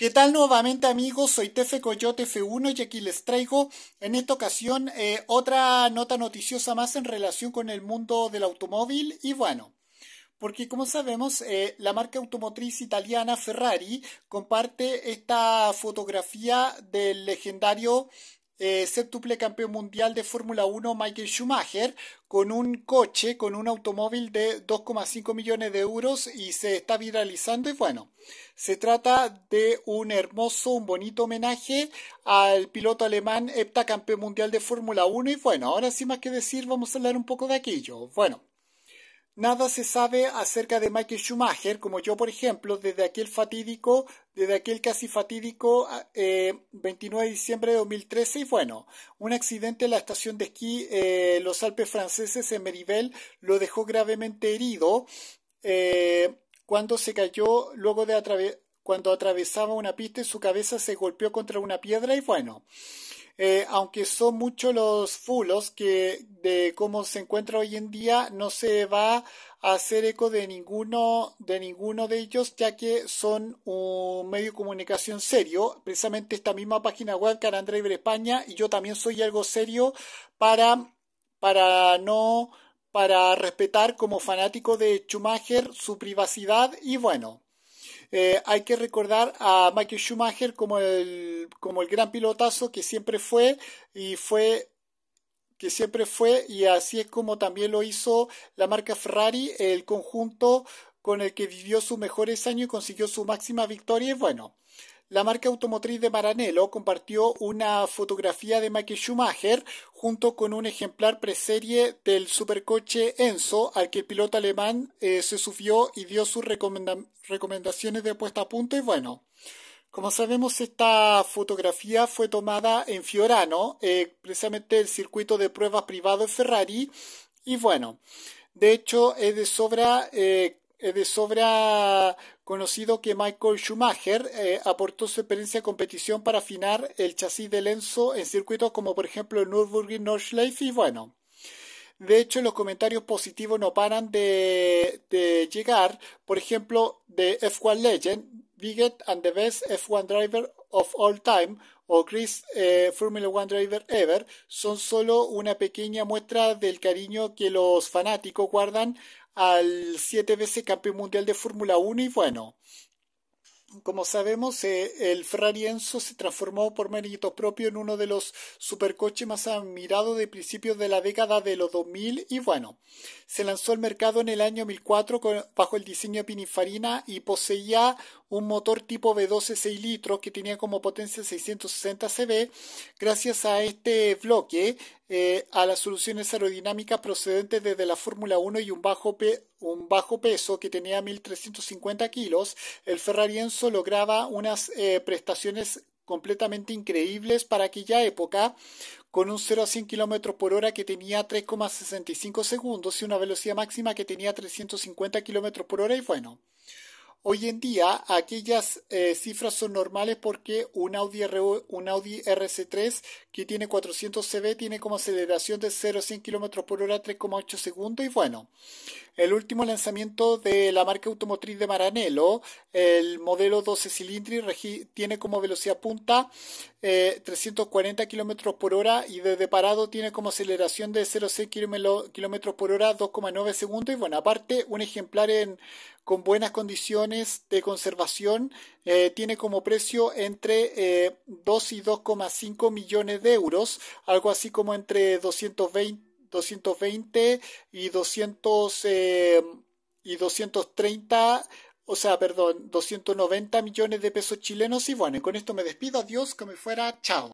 ¿Qué tal nuevamente amigos? Soy Tefe Coyote F1 y aquí les traigo en esta ocasión eh, otra nota noticiosa más en relación con el mundo del automóvil y bueno. Porque como sabemos, eh, la marca automotriz italiana Ferrari comparte esta fotografía del legendario eh, séptuple campeón mundial de Fórmula 1 Michael Schumacher con un coche, con un automóvil de 2,5 millones de euros y se está viralizando y bueno, se trata de un hermoso, un bonito homenaje al piloto alemán campeón mundial de Fórmula 1 y bueno, ahora sin más que decir vamos a hablar un poco de aquello. Bueno, Nada se sabe acerca de Michael Schumacher, como yo, por ejemplo, desde aquel fatídico, desde aquel casi fatídico 29 ah, eh, de diciembre de 2013. Y bueno, un accidente en la estación de esquí eh, Los Alpes franceses en Meribel lo dejó gravemente herido eh, cuando se cayó luego de cuando atravesaba una pista y su cabeza se golpeó contra una piedra y bueno. Eh, aunque son muchos los fulos que de cómo se encuentra hoy en día, no se va a hacer eco de ninguno, de ninguno de ellos, ya que son un medio de comunicación serio. Precisamente esta misma página web, Caran Driver España, y yo también soy algo serio para, para no para respetar como fanático de Schumacher su privacidad y bueno, eh, hay que recordar a Michael Schumacher como el, como el gran pilotazo que siempre fue y fue que siempre fue y así es como también lo hizo la marca Ferrari, el conjunto con el que vivió sus mejores años y consiguió su máxima victoria. Y bueno, la marca automotriz de Maranello compartió una fotografía de Mike Schumacher junto con un ejemplar preserie del supercoche Enzo al que el piloto alemán eh, se subió y dio sus recomendaciones de puesta a punto y bueno. Como sabemos, esta fotografía fue tomada en Fiorano, eh, precisamente el circuito de pruebas privado de Ferrari. Y bueno, de hecho, es de sobra, eh, es de sobra conocido que Michael Schumacher eh, aportó su experiencia de competición para afinar el chasis de Lenzo en circuitos como por ejemplo el Nürburgring Nordschleife y bueno. De hecho, los comentarios positivos no paran de, llegar, por ejemplo, de F1 Legend, Biggest and the Best F1 Driver of All Time o Chris eh, Formula One Driver Ever son solo una pequeña muestra del cariño que los fanáticos guardan al siete veces campeón mundial de Fórmula 1 y bueno, como sabemos, eh, el Ferrari Enzo se transformó por mérito propio en uno de los supercoches más admirados de principios de la década de los 2000 y bueno, se lanzó al mercado en el año 2004 con, bajo el diseño de Pininfarina y poseía un motor tipo V12 6 litros que tenía como potencia 660 CV. Gracias a este bloque, eh, a las soluciones aerodinámicas procedentes desde la Fórmula 1 y un bajo, peso que tenía 1.350 kilos, el Ferrari Enzo lograba unas eh, prestaciones completamente increíbles para aquella época, con un 0 a 100 km por hora que tenía 3,65 segundos y una velocidad máxima que tenía 350 km por hora. Y bueno, Hoy en día aquellas eh, cifras son normales porque un Audi, un Audi RC3 que tiene 400 CV tiene como aceleración de 0 a 100 km por hora 3,8 segundos y bueno, el último lanzamiento de la marca automotriz de Maranello, el modelo 12 cilindros tiene como velocidad punta 340 eh, km por hora y desde parado tiene como aceleración de 0 a 100 km por hora 2,9 segundos y bueno, aparte un ejemplar con buenas condiciones de conservación eh, tiene como precio entre 2 eh, y 2,5 millones de euros, algo así como entre 220, 220 y 200 eh, y 230 o sea, perdón, 290 millones de pesos chilenos. Y bueno, con esto me despido. Adiós, que me fuera. Chao.